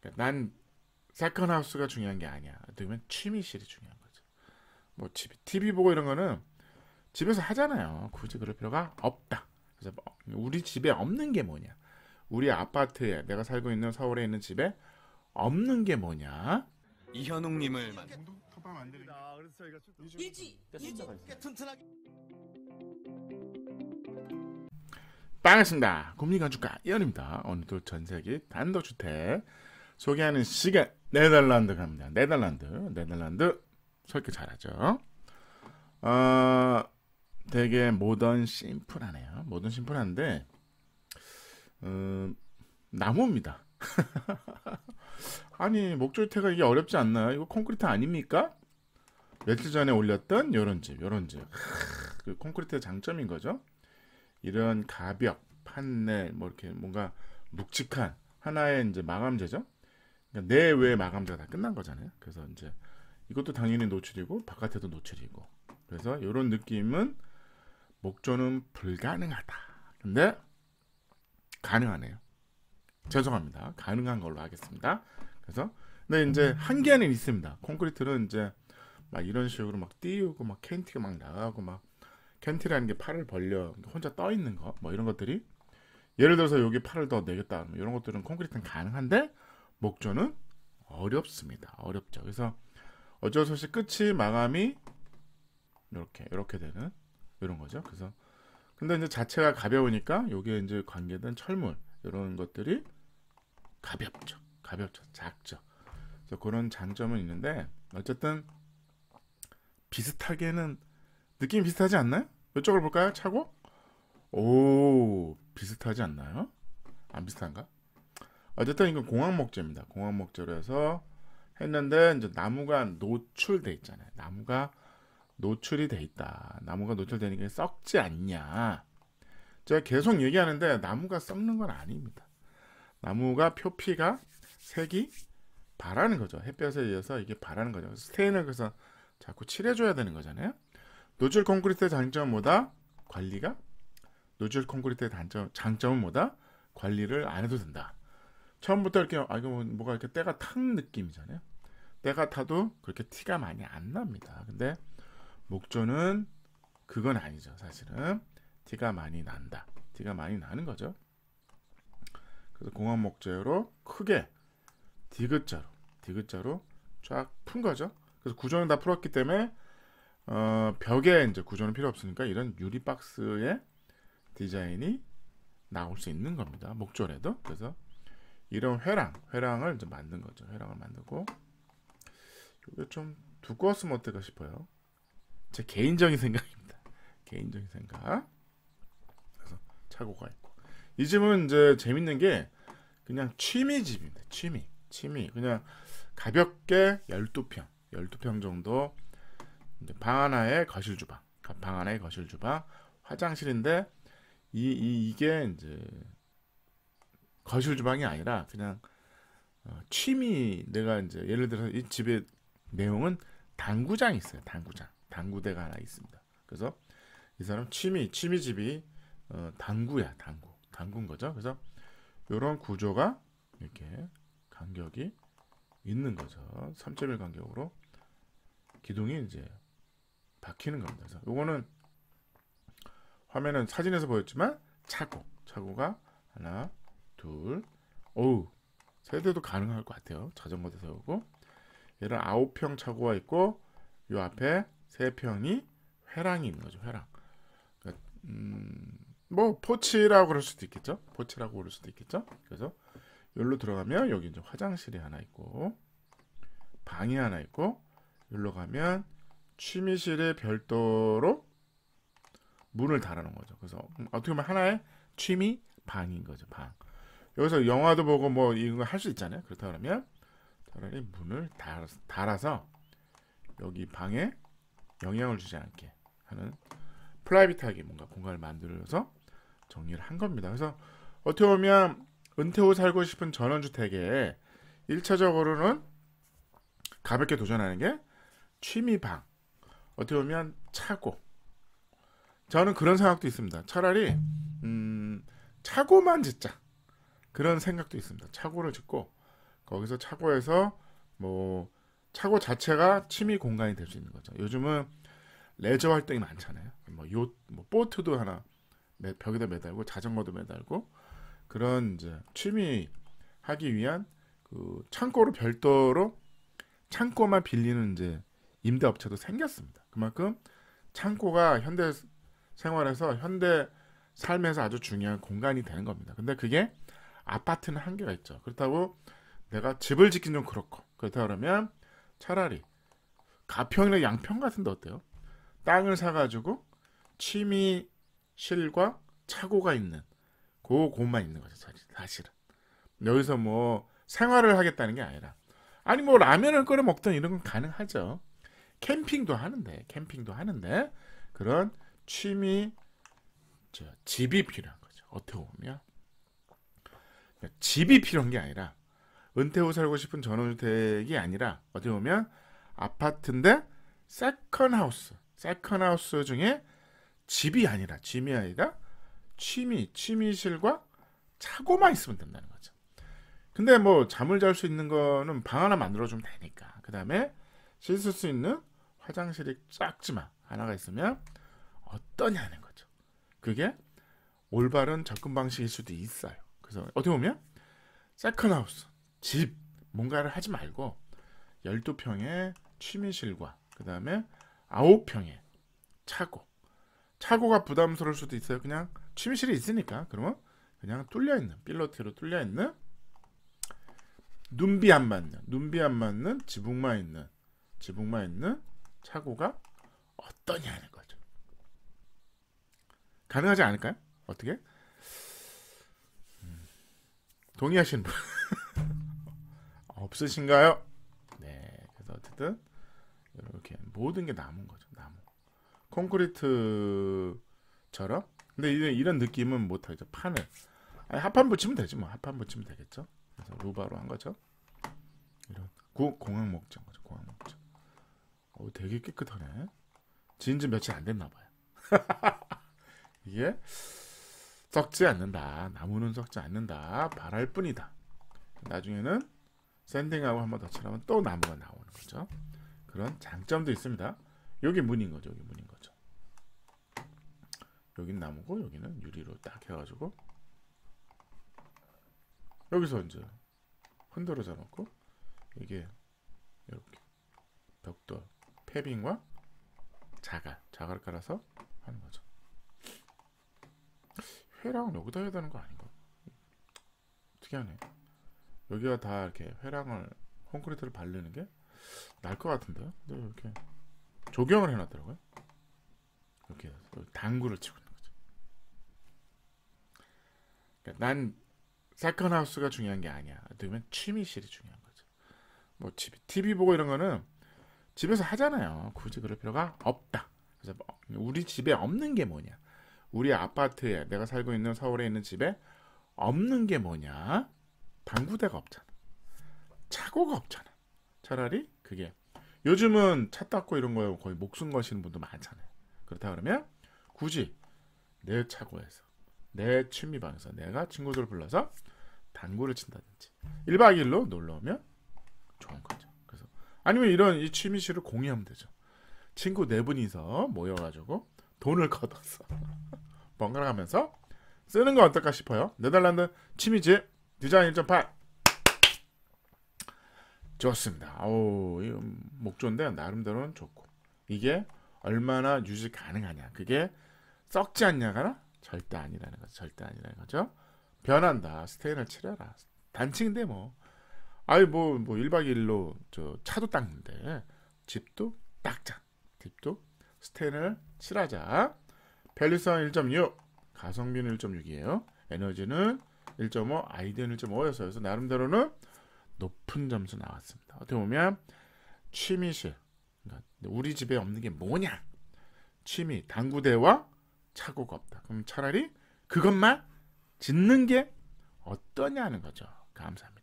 그러니까 난 사건 하우스가 중요한 게 아니야. 어떻면 취미실이 중요한 거죠. 뭐 TV, TV 보고 이런 거는 집에서 하잖아요. 굳이 그럴 필요가 없다. 그래서 뭐, 우리 집에 없는 게 뭐냐? 우리 아파트에 내가 살고 있는 서울에 있는 집에 없는 게 뭐냐? 이현웅님을 반갑습니다. 국민건축가 이현입니다. 오늘도 전세기 단독주택 소개하는 시간 네덜란드 갑니다. 네덜란드 네덜란드 설교 잘하죠. 어, 되게 모던 심플하네요. 모던 심플한데 음, 나무입니다. 아니 목줄태가 이게 어렵지 않나 이거 콘크리트 아닙니까? 며칠 전에 올렸던 요런 집, 요런 집. 그 콘크리트의 장점인 거죠. 이런 가벽, 판넬, 뭐 이렇게 뭔가 묵직한 하나의 이제 마감재죠. 그러니까 내외 마감자가 다 끝난 거잖아요. 그래서 이제 이것도 당연히 노출이고 바깥에도 노출이고 그래서 이런 느낌은 목조는 불가능하다. 근데 가능하네요. 죄송합니다. 가능한 걸로 하겠습니다. 그래서 근데 이제 음. 한계는 있습니다. 콘크리트는 이제 막 이런 식으로 막 띄우고 막 캔티가 막 나가고 막 캔티라는 게 팔을 벌려 혼자 떠 있는 거 뭐 이런 것들이 예를 들어서 여기 팔을 더 내겠다 뭐 이런 것들은 콘크리트는 가능한데 목조는 어렵습니다. 어렵죠. 그래서 어쩔 수 없이 끝이 마감이 이렇게 이렇게 되는 이런 거죠. 그래서 근데 이제 자체가 가벼우니까 요게 이제 관계된 철물 이런 것들이 가볍죠. 가볍죠. 작죠. 그래서 그런 장점은 있는데 어쨌든 비슷하게는 느낌 비슷하지 않나요? 이쪽을 볼까요? 차고? 오 비슷하지 않나요? 안 비슷한가? 어쨌든 이건 공항목재입니다. 공항목재로 해서 했는데 이제 나무가 노출돼 있잖아요. 나무가 노출이 돼 있다. 나무가 노출되는게 썩지 않냐. 제가 계속 얘기하는데 나무가 썩는 건 아닙니다. 나무가 표피가 색이 바라는 거죠. 햇볕에 의해서 이게 바라는 거죠. 스테인을 그래서 자꾸 칠해줘야 되는 거잖아요. 노출 콘크리트의 장점 뭐다? 관리가? 노출 콘크리트의 단점, 장점은 뭐다? 관리를 안 해도 된다. 처음부터 이렇게 아 이거 뭐, 뭐가 이렇게 때가 탄 느낌이잖아요. 때가 타도 그렇게 티가 많이 안 납니다. 근데 목조는 그건 아니죠. 사실은 티가 많이 난다. 티가 많이 나는 거죠. 그래서 공항 목재로 크게 디귿자로 디귿자로 쫙 푼 거죠. 그래서 구조는 다 풀었기 때문에 어, 벽에 이제 구조는 필요 없으니까 이런 유리 박스의 디자인이 나올 수 있는 겁니다. 목조래도 그래서 이런 회랑, 회랑을 이제 만든 거죠. 회랑을 만들고 이게 좀 두꺼웠으면 어떨까 싶어요. 제 개인적인 생각입니다. 개인적인 생각. 그래서 차고가 있고 이 집은 이제 재밌는 게 그냥 취미 집입니다. 취미, 취미. 그냥 가볍게 12평, 12평 정도 방 하나에 거실 주방, 방 하나에 거실 주방, 화장실인데 이, 이 이게 이제 거실 주방이 아니라 그냥 어, 취미 내가 이제 예를 들어서 이집의 내용은 당구장이 있어요. 당구장. 당구대가 하나 있습니다. 그래서 이 사람 취미, 취미집이 어, 당구야, 당구. 당구인 거죠. 그래서 이런 구조가 이렇게 간격이 있는 거죠. 3.1 간격으로 기둥이 이제 박히는 겁니다. 그래서 요거는 화면은 사진에서 보였지만 차고, 차고가 하나, 둘, 어우 세대도 가능할 것 같아요. 자전거도 세우고 얘는 아홉 평 차고가 있고 요 앞에 세 평이 회랑이 있는 거죠. 회랑. 그러니까, 음, 뭐 포치라고 그럴 수도 있겠죠. 포치라고 그럴 수도 있겠죠. 그래서 여기로 들어가면 여기 이제 화장실이 하나 있고 방이 하나 있고 여기로 가면 취미실에 별도로 문을 달아놓은 거죠. 그래서 음, 어떻게 보면 하나의 취미 방인 거죠. 방. 여기서 영화도 보고 뭐 이거 할 수 있잖아요. 그렇다 그러면 차라리 문을 달, 달아서 여기 방에 영향을 주지 않게 하는 프라이빗하게 뭔가 공간을 만들어서 정리를 한 겁니다. 그래서 어떻게 보면 은퇴 후 살고 싶은 전원주택에 1차적으로는 가볍게 도전하는 게 취미방 어떻게 보면 차고 저는 그런 생각도 있습니다. 차라리 음, 차고만 짓자. 그런 생각도 있습니다. 차고를 짓고 거기서 차고에서 뭐 차고 자체가 취미 공간이 될 수 있는 거죠. 요즘은 레저 활동이 많잖아요. 뭐 요, 뭐 보트도 하나 매, 벽에다 매달고 자전거도 매달고 그런 이제 취미 하기 위한 그 창고를 별도로 창고만 빌리는 이제 임대 업체도 생겼습니다. 그만큼 창고가 현대 생활에서 현대 삶에서 아주 중요한 공간이 되는 겁니다. 근데 그게 아파트는 한계가 있죠. 그렇다고 내가 집을 짓긴 좀 그렇고 그렇다 그러면 차라리 가평이나 양평 같은데 어때요? 땅을 사가지고 취미실과 차고가 있는 그 곳만 있는 거죠. 사실은 여기서 뭐 생활을 하겠다는 게 아니라 아니 뭐 라면을 끓여 먹던 이런 건 가능하죠. 캠핑도 하는데 캠핑도 하는데 그런 취미 집이 필요한 거죠. 어떻게 보면 집이 필요한 게 아니라 은퇴 후 살고 싶은 전원주택이 아니라 어떻게 보면 아파트인데 세컨 하우스, 세컨 하우스 중에 집이 아니라 짐이 아니라 취미, 취미실과 차고만 있으면 된다는 거죠. 근데 뭐 잠을 잘 수 있는 거는 방 하나 만들어주면 되니까. 그 다음에 씻을 수 있는 화장실이 작지만 하나가 있으면 어떠냐는 거죠. 그게 올바른 접근 방식일 수도 있어요. 그래서 어떻게 보면 사이클하우스 집 뭔가를 하지 말고 12평의 취미실과 그 다음에 9평의 차고 차고가 부담스러울 수도 있어요 그냥 취미실이 있으니까 그러면 그냥 뚫려있는 필로티로 뚫려있는 눈비 안 맞는 눈비 안 맞는 지붕만 있는 지붕만 있는 차고가 어떠냐는 거죠 가능하지 않을까요? 어떻게? 동의하시는 분 아, 없으신가요? 네, 그래서 어쨌든 이렇게 모든 게 남은 거죠. 나무 콘크리트처럼. 근데 이런, 이런 느낌은 못하죠. 판을 아니, 합판 붙이면 되지 뭐. 합판 붙이면 되겠죠. 그래서 루바로 한 거죠. 이런 구, 공항 목적 거죠. 공항 목적. 어, 되게 깨끗하네. 지지 며칠 안 됐나 봐요. 이게 썩지 않는다. 나무는 썩지 않는다. 바랄 뿐이다. 나중에는 샌딩하고 한 번더 칠하면 또 나무가 나오는 거죠. 그런 장점도 있습니다. 여기 문인 거죠. 여기 문인 거죠. 여긴 나무고 여기는 유리로 딱 해가지고 여기서 이제 흔들어져 놓고 이게 이렇게 벽돌 패빙과 자갈 자갈 깔아서 하는 거죠. 회랑은 여기다 해야 되는 거 아닌가? 어떻 하네. 여기가 다 이렇게 회랑을 콘크리트를 바르는 게나것 같은데요? 근데 이렇게 조경을 해놨더라고요. 이렇게 당구를 치고 있는 거죠. 그러니까 난 사건 하우스가 중요한 게 아니야. 어떻게 취미실이 중요한 거죠. 뭐 TV, TV 보고 이런 거는 집에서 하잖아요. 굳이 그럴 필요가 없다. 그래서 뭐 우리 집에 없는 게 뭐냐? 우리 아파트에 내가 살고 있는 서울에 있는 집에 없는 게 뭐냐? 당구대가 없잖아. 차고가 없잖아. 차라리 그게 요즘은 차 닦고 이런 거에 거의 목숨 거시는 분도 많잖아요. 그렇다 그러면 굳이 내 차고에서 내 취미방에서 내가 친구들을 불러서 당구를 친다든지 1박 2일로 놀러 오면 좋은 거죠. 그래서 아니면 이런 이 취미실을 공유하면 되죠. 친구 네 분이서 모여가지고 돈을 걷어서 번갈아가면서 쓰는 건 어떨까 싶어요. 네덜란드 취미집 디자인 1.8 좋습니다. 아 목조인데 나름대로는 좋고 이게 얼마나 유지 가능하냐 그게 썩지 않냐가 절대 아니라는 거죠. 절대 아니라는 거죠. 변한다. 스테인을 칠해라. 단층인데 뭐 아이 뭐뭐 1박 뭐 2일로 저 차도 닦는데 집도 닦자. 집도 스텐을 칠하자. 밸류성 1.6, 가성비는 1.6이에요. 에너지는 1.5, 아이디는 1.5여서 그래서 나름대로는 높은 점수 나왔습니다. 어떻게 보면 취미실, 그러니까 우리 집에 없는 게 뭐냐? 취미, 당구대와 차고가 없다. 그럼 차라리 그것만 짓는 게 어떠냐는 거죠. 감사합니다.